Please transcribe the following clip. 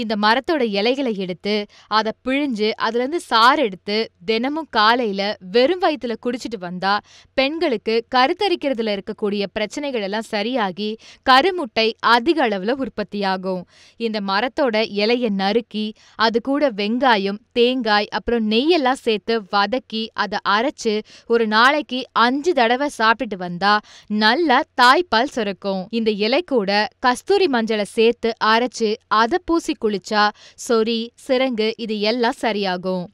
இந்த மரத்தோட இலைகளை எடுத்து அதை பிழிஞ்சு அதுலேருந்து சாறு எடுத்து தினமும் காலையில் வெறும் வயிற்றுல குடிச்சிட்டு வந்தால் பெண்களுக்கு கருத்தரிக்கிறதுல இருக்கக்கூடிய பிரச்சனைகள் எல்லாம் சரியாகி கருமுட்டை அதிக அளவில் உற்பத்தியாகும் இந்த மரத்தோட இலையை நறுக்கி அது கூட வெங்காயம் தேங்காய் அப்புறம் நெய்யெல்லாம் சேர்த்து வதக்கி அதை அரைச்சு ஒரு நாளைக்கு அஞ்சு தடவை சாப்பிட்டுட்டு வந்தா நல்லா தாய்ப்பால் சுரக்கும் இந்த இலை கூட கஸ்தூரி மஞ்சளை சேர்த்து அரைச்சு அதை பூசி குளிச்சா சொரி சிரங்கு இது எல்லாம் சரியாகும்